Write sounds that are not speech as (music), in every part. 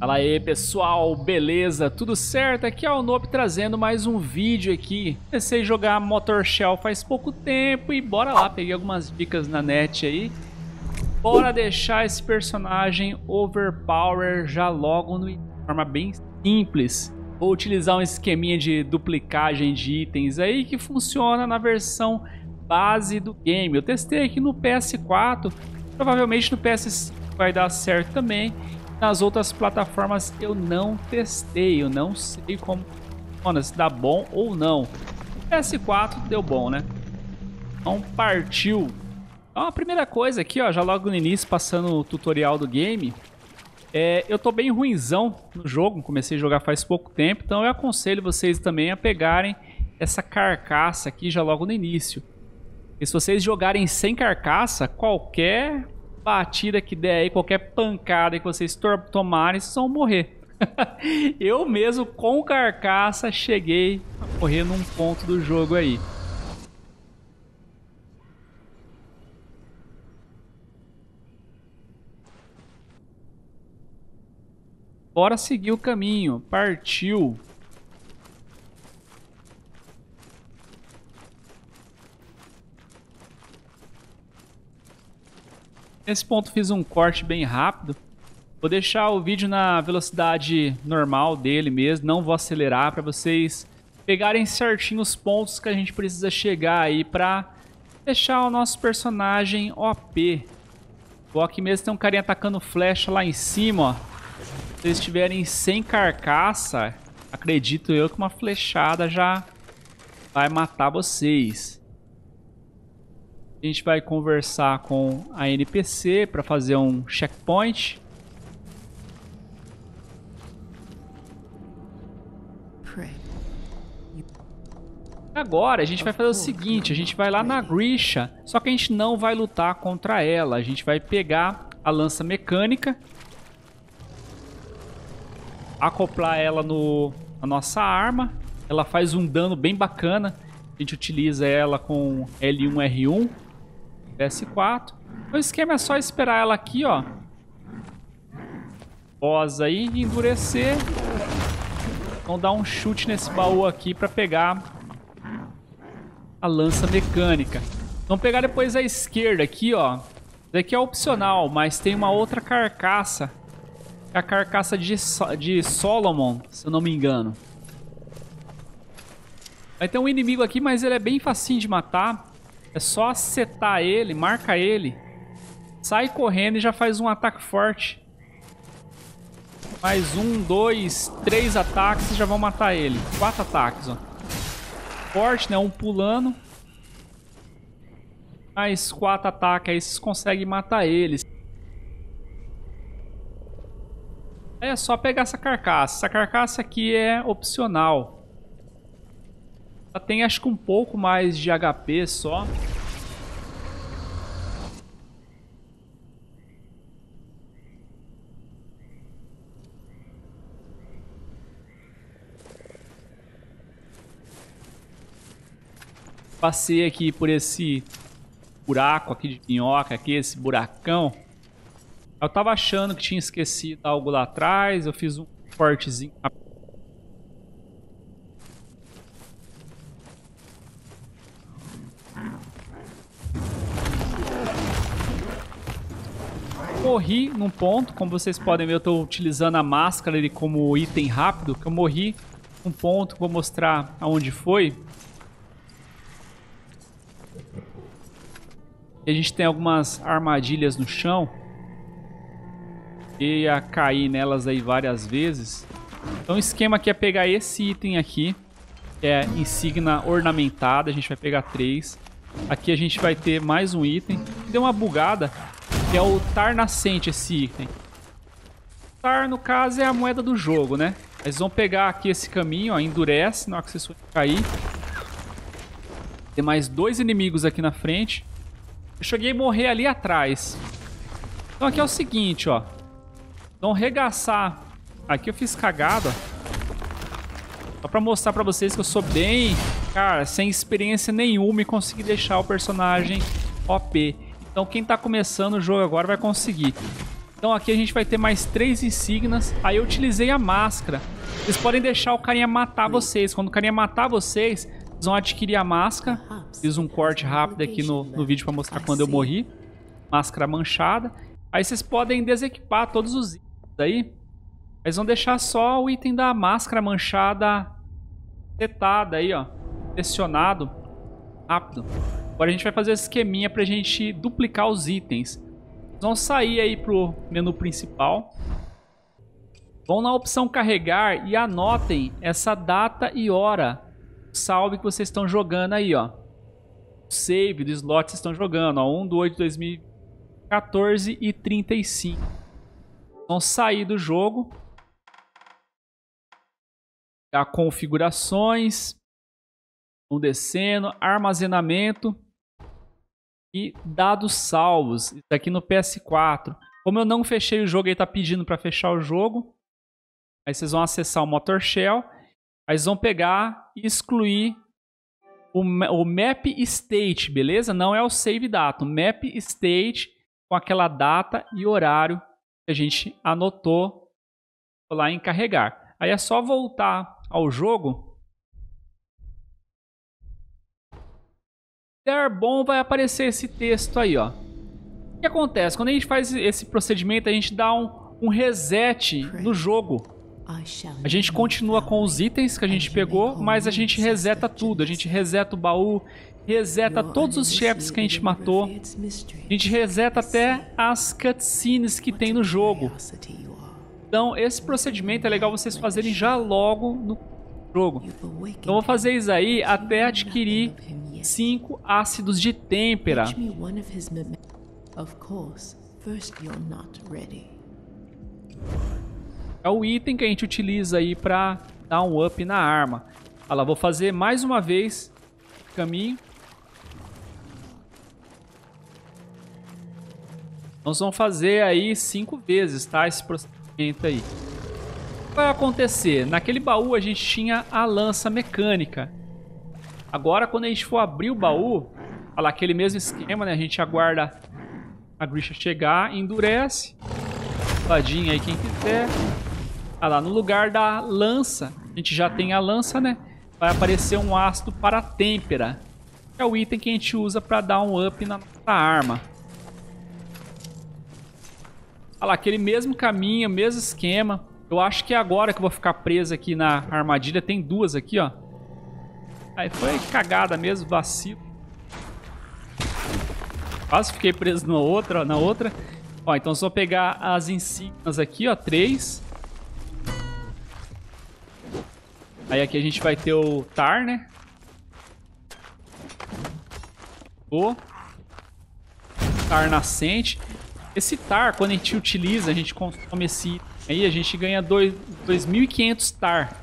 Fala aí pessoal, beleza? Tudo certo? Aqui é o Nope trazendo mais um vídeo aqui. Comecei a jogar Motor Shell faz pouco tempo e bora lá, peguei algumas dicas na net aí. Bora deixar esse personagem overpower já logo de forma bem simples. Vou utilizar um esqueminha de duplicagem de itens aí que funciona na versão base do game. Eu testei aqui no PS4, provavelmente no PS5 vai dar certo também. Nas outras plataformas eu não testei, eu não sei como funciona, se dá bom ou não. O PS4 deu bom, né? Então partiu. Então a primeira coisa aqui, ó, já logo no início, passando o tutorial do game, é, eu tô bem ruinzão no jogo, comecei a jogar faz pouco tempo, então eu aconselho vocês também a pegarem essa carcaça aqui já logo no início. E se vocês jogarem sem carcaça, qualquer batida que der aí, qualquer pancada que vocês tomarem, vocês vão morrer. (laughs) eu mesmo com carcaça cheguei a correr num ponto do jogo aí. Bora seguir o caminho, partiu. Nesse ponto fiz um corte bem rápido. Vou deixar o vídeo na velocidade normal dele mesmo, não vou acelerar para vocês pegarem certinho os pontos que a gente precisa chegar aí para deixar o nosso personagem OP. Vou aqui mesmo tem um carinha atacando flecha lá em cima, ó. Se eles estiverem sem carcaça, acredito eu que uma flechada já vai matar vocês. A gente vai conversar com a NPC para fazer um checkpoint. Agora a gente vai fazer o seguinte, a gente vai lá na Grisha, só que a gente não vai lutar contra ela, a gente vai pegar a lança mecânica, acoplar ela no, na nossa arma, ela faz um dano bem bacana, a gente utiliza ela com L1R1, PS4. Então, o esquema é só esperar ela aqui, ó. Boss aí, endurecer. Vamos dar um chute nesse baú aqui pra pegar a lança mecânica. Vamos pegar depois a esquerda aqui, ó. Daqui é opcional, mas tem uma outra carcaça. É a carcaça de, so de Solomon, se eu não me engano. Vai ter um inimigo aqui, mas ele é bem facinho de matar. É só acertar ele, marca ele. Sai correndo e já faz um ataque forte. Mais um, dois, três ataques e já vão matar ele. Quatro ataques, ó. Forte, né? Um pulando. Mais quatro ataques aí, vocês conseguem matar eles. É só pegar essa carcaça. Essa carcaça aqui é opcional. Ela tem acho que um pouco mais de HP só. Passei aqui por esse buraco aqui de minhoca, aqui, esse buracão. Eu tava achando que tinha esquecido algo lá atrás, eu fiz um cortezinho morri num ponto, como vocês podem ver, eu estou utilizando a máscara ali como item rápido, que eu morri num ponto, vou mostrar aonde foi. E a gente tem algumas armadilhas no chão. E a cair nelas aí várias vezes. Então o esquema aqui é pegar esse item aqui, que é insígnia ornamentada, a gente vai pegar três. Aqui a gente vai ter mais um item. Deu uma bugada, que é o Tar Nascente, esse item. Tar, no caso, é a moeda do jogo, né? Eles vão pegar aqui esse caminho, ó, endurece, na hora que vocês cair. Tem mais dois inimigos aqui na frente. Eu cheguei a morrer ali atrás. Então aqui é o seguinte, ó. Vão regaçar. Aqui eu fiz cagada, ó. Só pra mostrar pra vocês que eu sou bem... Cara, sem experiência nenhuma e consegui deixar o personagem OP. Então quem está começando o jogo agora vai conseguir. Então aqui a gente vai ter mais três insígnias. Aí eu utilizei a máscara. Vocês podem deixar o carinha matar vocês. Quando o carinha matar vocês, vocês vão adquirir a máscara. Fiz um corte rápido aqui no, no vídeo para mostrar quando eu morri. Máscara manchada. Aí vocês podem desequipar todos os itens aí. Mas vão deixar só o item da máscara manchada setada aí, ó. Pressionado. Rápido. Agora a gente vai fazer esse esqueminha pra gente duplicar os itens. Vão sair aí pro menu principal. Vão na opção carregar e anotem essa data e hora. Salve que vocês estão jogando aí, ó. Save do slot que vocês estão jogando, ó. 1 do 8 de 2014 e 35. Vão sair do jogo. A configurações. Vão descendo. Armazenamento e dados salvos. aqui no PS4. Como eu não fechei o jogo, ele está pedindo para fechar o jogo. Aí vocês vão acessar o Motor Shell. Aí vocês vão pegar e excluir o, o Map State, beleza? Não é o Save Data. O Map State com aquela data e horário que a gente anotou lá em carregar. Aí é só voltar ao jogo bom vai aparecer esse texto aí, ó. O que acontece? Quando a gente faz esse procedimento, a gente dá um, um reset no jogo. A gente continua com os itens que a gente pegou, mas a gente reseta tudo. A gente reseta o baú, reseta todos os chefes que a gente matou. A gente reseta até as cutscenes que tem no jogo. Então, esse procedimento é legal vocês fazerem já logo no jogo. Então, vou fazer isso aí até adquirir cinco ácidos de têmpera. É o item que a gente utiliza aí para dar um up na arma. Olha lá, vou fazer mais uma vez caminho. Nós vamos fazer aí cinco vezes, tá? Esse procedimento aí. O que vai acontecer? Naquele baú a gente tinha a lança mecânica. Agora, quando a gente for abrir o baú, olha lá, aquele mesmo esquema, né? A gente aguarda a Grisha chegar, endurece. Ladinha aí quem quiser. Olha tá lá, no lugar da lança, a gente já tem a lança, né? Vai aparecer um ácido para têmpera. É o item que a gente usa para dar um up na nossa arma. Olha lá, aquele mesmo caminho, mesmo esquema. Eu acho que é agora que eu vou ficar preso aqui na armadilha. Tem duas aqui, ó. Aí foi cagada mesmo, vacilo. Quase fiquei preso na outra, na outra. Ó, então só pegar as insígnias aqui, ó, três. Aí aqui a gente vai ter o tar, né? O tar nascente. Esse tar, quando a gente utiliza, a gente consome esse aí, a gente ganha 2.500 tar.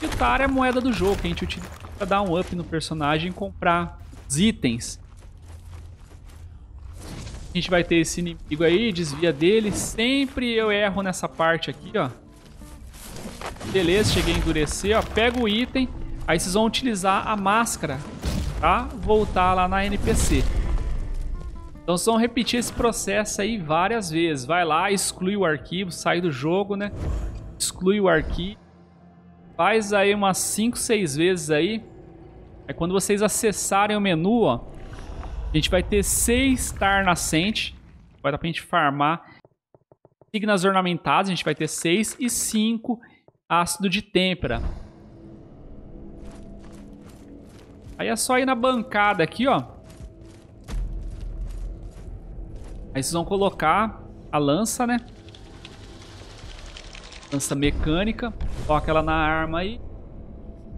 E o tar é a moeda do jogo que a gente utiliza para dar um up no personagem e comprar os itens. A gente vai ter esse inimigo aí, desvia dele. Sempre eu erro nessa parte aqui, ó. Beleza, cheguei a endurecer, ó. Pega o item, aí vocês vão utilizar a máscara para voltar lá na NPC. Então vocês vão repetir esse processo aí várias vezes. Vai lá, exclui o arquivo, sai do jogo, né? Exclui o arquivo Faz aí umas 5, 6 vezes aí. É quando vocês acessarem o menu, ó. A gente vai ter 6 Star Nascente. Vai dar pra gente farmar. Signas ornamentadas, a gente vai ter 6 e 5 ácido de têmpera. Aí é só ir na bancada aqui, ó. Aí vocês vão colocar a lança, né? lança mecânica. coloca ela na arma aí.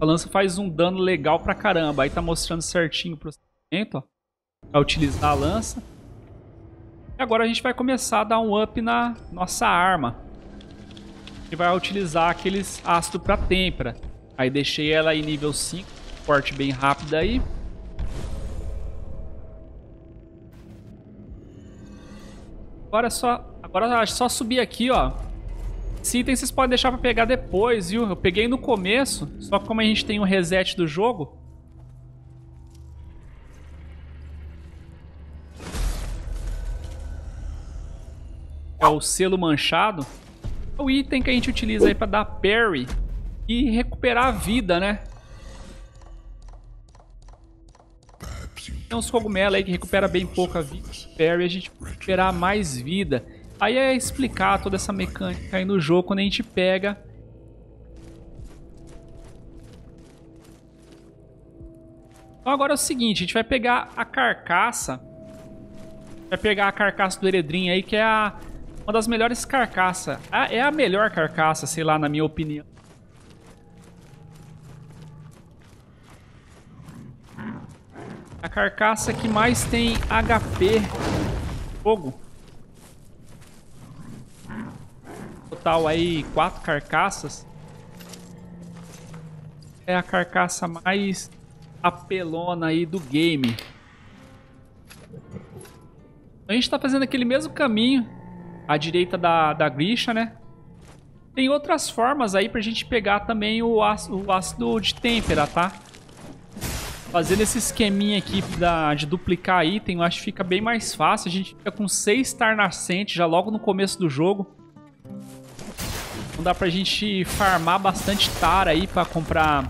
A lança faz um dano legal pra caramba. Aí tá mostrando certinho o procedimento, ó. Pra utilizar a lança. E agora a gente vai começar a dar um up na nossa arma. A gente vai utilizar aqueles ácidos pra têmpera. Aí deixei ela em nível 5. Corte bem rápido aí. Agora é só, agora é só subir aqui, ó. Esse item vocês podem deixar pra pegar depois, viu? Eu peguei no começo, só que como a gente tem um reset do jogo... É o selo manchado. É o item que a gente utiliza aí pra dar parry e recuperar a vida, né? Tem uns cogumelos aí que recupera bem pouca vida. Parry a gente recuperar mais vida. Aí é explicar toda essa mecânica aí no jogo quando a gente pega Então agora é o seguinte, a gente vai pegar a carcaça. Vai pegar a carcaça do Eredrin aí, que é a, uma das melhores carcaças. É a melhor carcaça, sei lá, na minha opinião. A carcaça que mais tem HP. Fogo. total aí quatro carcaças. É a carcaça mais apelona aí do game. A gente tá fazendo aquele mesmo caminho à direita da, da grisha, né? Tem outras formas aí pra gente pegar também o ácido, o ácido de têmpera, tá? Fazendo esse esqueminha aqui da, de duplicar item, eu acho que fica bem mais fácil. A gente fica com 6 Star Nascente já logo no começo do jogo. Então dá pra gente farmar bastante tar aí pra comprar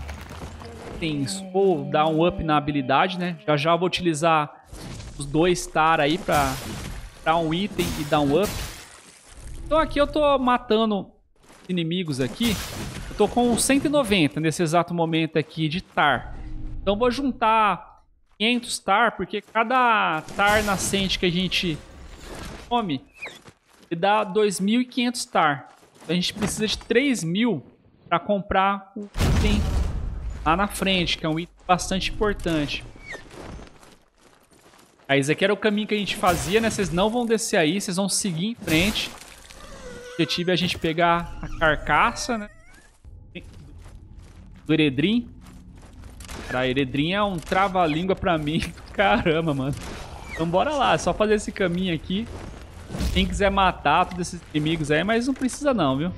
itens ou dar um up na habilidade, né? Já já vou utilizar os dois tar aí pra dar um item e dar um up. Então aqui eu tô matando inimigos aqui. Eu tô com 190 nesse exato momento aqui de tar. Então vou juntar 500 tar, porque cada tar nascente que a gente come, ele dá 2.500 tar. A gente precisa de 3 mil para comprar o item lá na frente, que é um item bastante importante. Aí, esse aqui era o caminho que a gente fazia, né? Vocês não vão descer aí, vocês vão seguir em frente. O objetivo é a gente pegar a carcaça, né? Do Eredrim. Cara, Eredrim é um trava-língua pra mim. Caramba, mano. Então bora lá, é só fazer esse caminho aqui. Quem quiser matar todos esses inimigos aí, mas não precisa não, viu?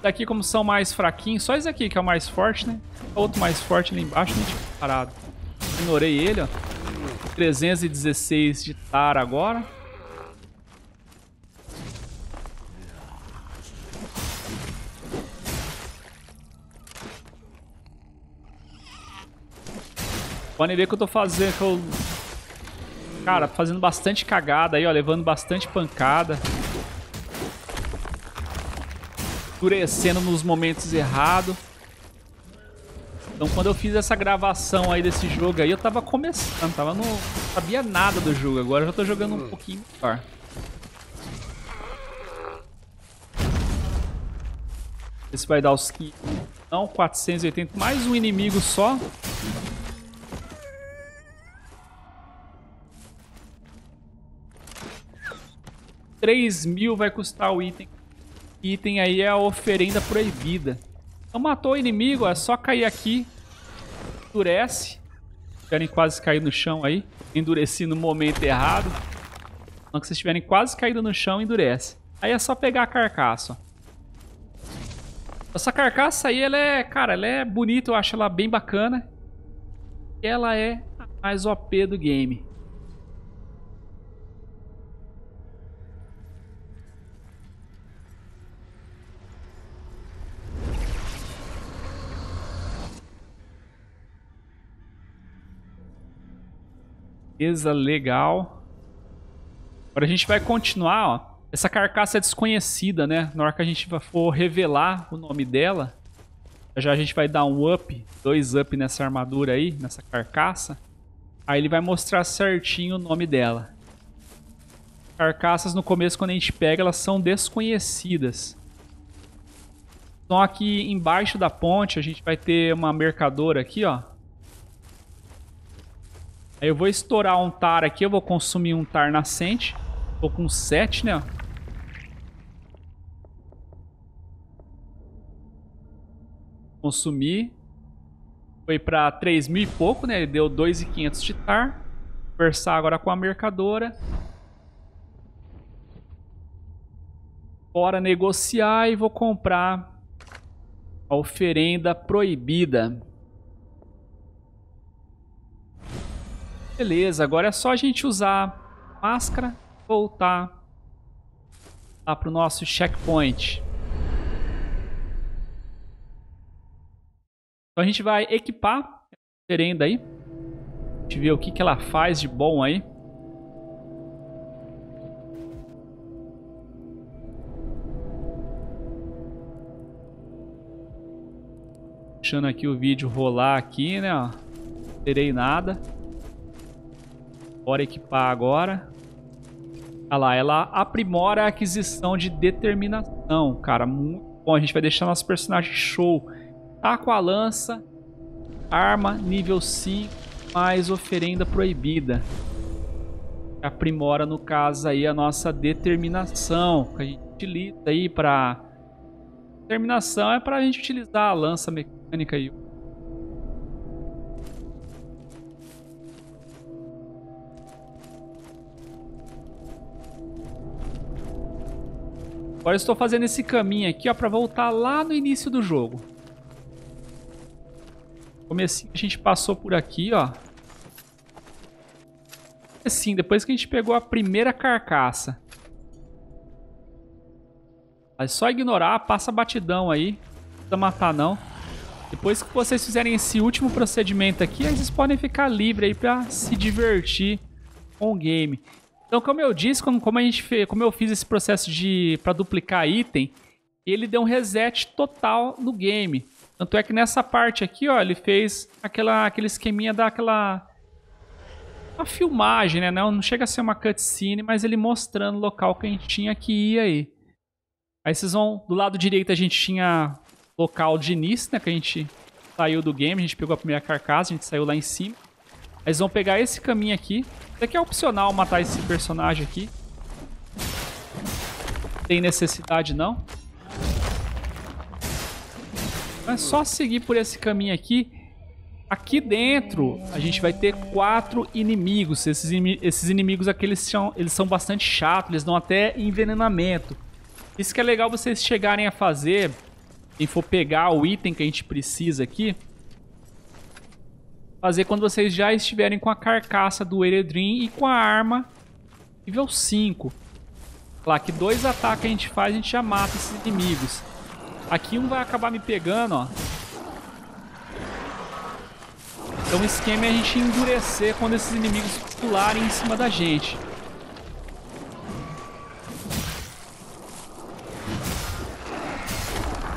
Daqui, como são mais fraquinhos, só esse aqui que é o mais forte, né? É outro mais forte ali embaixo, gente, né? parado. Ignorei ele, ó. 316 de tara agora. Pode ver que eu tô fazendo, que eu Cara, fazendo bastante cagada aí, ó. Levando bastante pancada. Endurecendo nos momentos errados. Então quando eu fiz essa gravação aí desse jogo aí, eu tava começando, tava no... sabia nada do jogo, agora eu já tô jogando um hum. pouquinho melhor. Esse vai dar os que não, 480, mais um inimigo só. 3 mil vai custar o item. Item aí é a oferenda proibida. Então matou o inimigo, é só cair aqui. Endurece. Querem quase cair no chão aí. Endureci no momento errado. Quando vocês tiverem quase caído no chão, endurece. Aí é só pegar a carcaça, ó. Essa carcaça aí, ela é, cara, ela é bonita, eu acho ela bem bacana. Ela é a mais OP do game. Beleza, legal. Agora a gente vai continuar, ó. Essa carcaça é desconhecida, né? Na hora que a gente for revelar o nome dela, já a gente vai dar um up, dois up nessa armadura aí, nessa carcaça. Aí ele vai mostrar certinho o nome dela. Carcaças no começo, quando a gente pega, elas são desconhecidas. Então aqui embaixo da ponte a gente vai ter uma mercadora aqui, ó. Aí eu vou estourar um tar aqui, eu vou consumir um tar nascente. Tô com 7, né? Consumir. Foi pra 3 mil e pouco, né? Ele deu 2,500 de tar. Conversar agora com a mercadora. Bora negociar e vou comprar a oferenda proibida. Beleza, agora é só a gente usar máscara, voltar lá pro nosso checkpoint. Então a gente vai equipar a merenda aí. A gente vê o que, que ela faz de bom aí. Deixando aqui o vídeo rolar aqui, né? Ó. Não terei nada. Bora equipar agora. Olha lá, ela aprimora a aquisição de determinação, cara. Muito bom, a gente vai deixar nosso personagem show. Tá com a lança, arma nível 5, mais oferenda proibida. Aprimora, no caso, aí a nossa determinação, que a gente utiliza aí para... Determinação é para a gente utilizar a lança mecânica e o Agora estou fazendo esse caminho aqui, ó, pra voltar lá no início do jogo. Comecinho, a gente passou por aqui, ó. Assim, depois que a gente pegou a primeira carcaça. É só ignorar, passa batidão aí. Não precisa matar, não. Depois que vocês fizerem esse último procedimento aqui, aí vocês podem ficar livre aí pra se divertir com o game. Então, como eu disse, como, a gente fez, como eu fiz esse processo de para duplicar item, ele deu um reset total no game. Tanto é que nessa parte aqui, ó, ele fez aquela, aquele esqueminha daquela uma filmagem, né? Não, não chega a ser uma cutscene, mas ele mostrando o local que a gente tinha que ir aí. Aí vocês vão, do lado direito a gente tinha local de início, né, que a gente saiu do game, a gente pegou a primeira carcaça, a gente saiu lá em cima. Eles vão pegar esse caminho aqui. Isso aqui é opcional matar esse personagem aqui. Não tem necessidade não. Então é só seguir por esse caminho aqui. Aqui dentro a gente vai ter quatro inimigos. Esses, esses inimigos aqui eles são, eles são bastante chatos, eles dão até envenenamento. Isso que é legal vocês chegarem a fazer, quem for pegar o item que a gente precisa aqui, fazer quando vocês já estiverem com a carcaça do Eredrin e com a arma nível 5. Lá que dois ataques a gente faz, a gente já mata esses inimigos. Aqui um vai acabar me pegando, ó. Então o esquema é a gente endurecer quando esses inimigos pularem em cima da gente.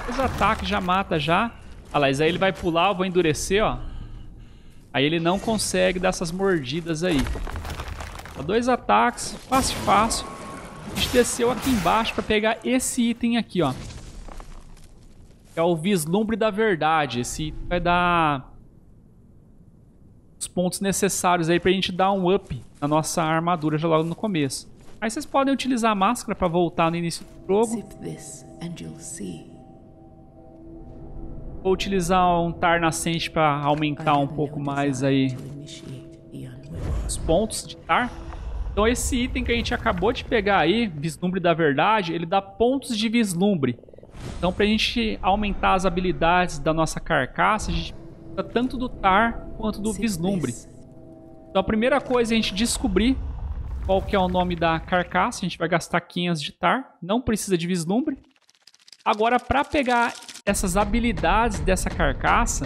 Os ataques já mata já. Olha ah, lá, aí ele vai pular, eu vou endurecer, ó. Aí ele não consegue dar essas mordidas aí. Tá dois ataques, fácil, fácil. A gente desceu aqui embaixo para pegar esse item aqui, ó. É o vislumbre da verdade. Esse item vai dar os pontos necessários aí pra gente dar um up na nossa armadura já logo no começo. Aí vocês podem utilizar a máscara para voltar no início do jogo. Vou utilizar um tar nascente para aumentar um pouco mais aí os pontos de tar. Então esse item que a gente acabou de pegar aí, vislumbre da verdade, ele dá pontos de vislumbre. Então para a gente aumentar as habilidades da nossa carcaça, a gente precisa tanto do tar quanto do vislumbre. Então a primeira coisa é a gente descobrir qual que é o nome da carcaça, a gente vai gastar 500 de tar, não precisa de vislumbre. Agora para pegar essas habilidades dessa carcaça,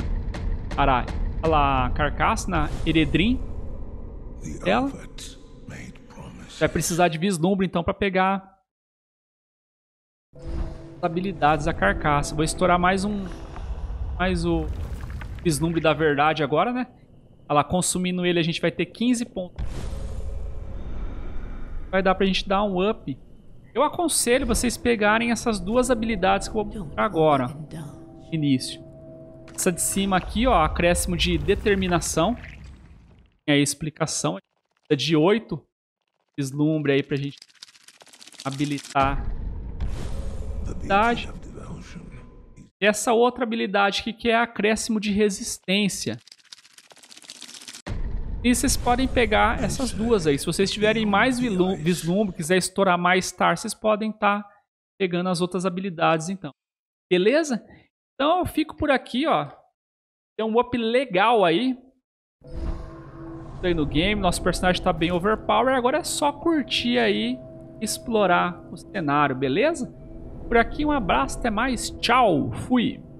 Arai, ela carcaça na Eredrim ela vai precisar de vislumbre então para pegar as habilidades da carcaça. Vou estourar mais um, mais o vislumbre da verdade agora, né? Ela tá consumindo ele a gente vai ter 15 pontos. Vai dar pra gente dar um up eu aconselho vocês pegarem essas duas habilidades que eu vou mostrar agora. Início. Essa de cima aqui, ó, acréscimo de determinação. Tem aí explicação. É de 8. Vislumbre aí pra gente habilitar. Habilidade. E essa outra habilidade aqui que é acréscimo de resistência. E vocês podem pegar essas duas aí. Se vocês tiverem mais vislumbre, quiser estourar mais star, vocês podem estar tá pegando as outras habilidades então. Beleza? Então eu fico por aqui, ó. Tem um up legal aí. Aí no game, nosso personagem está bem overpower. Agora é só curtir aí, explorar o cenário, beleza? Por aqui, um abraço, até mais. Tchau, fui!